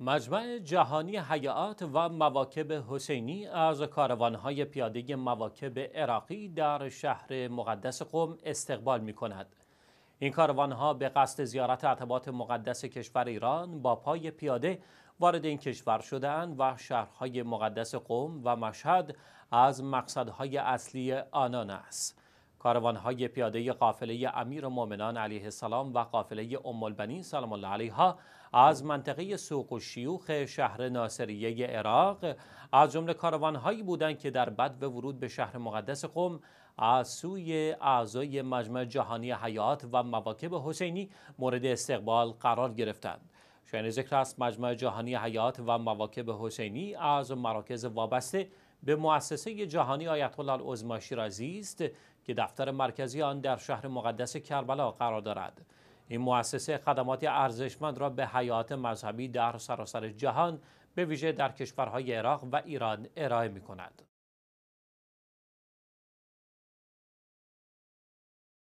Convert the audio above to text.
مجمع جهانی حیات و مواکب حسینی از کاروانهای پیاده مواکب عراقی در شهر مقدس قوم استقبال می کند. این کاروانها به قصد زیارت عتبات مقدس کشور ایران با پای پیاده وارد این کشور شدهاند و شهرهای مقدس قوم و مشهد از مقصدهای اصلی آنان است. کاروانهای پیاده قافله امیر و علیه السلام و قافله ام البنین سلام الله علیها از منطقه سوق و شیوخ شهر ناصریه عراق از جمله کاروانهایی بودند که در بد به ورود به شهر مقدس قم از سوی اعضای مجمع جهانی حیات و مواکب حسینی مورد استقبال قرار گرفتند. شاین ذکر است مجمع جهانی حیات و مواکب حسینی از مراکز وابسته به مؤسسه جهانی آیت الله العظما شیرازی است که دفتر مرکزی آن در شهر مقدس کربلا قرار دارد این مؤسسه خدمات ارزشمند را به حیات مذهبی در سراسر جهان به ویژه در کشورهای عراق و ایران ارائه می کند.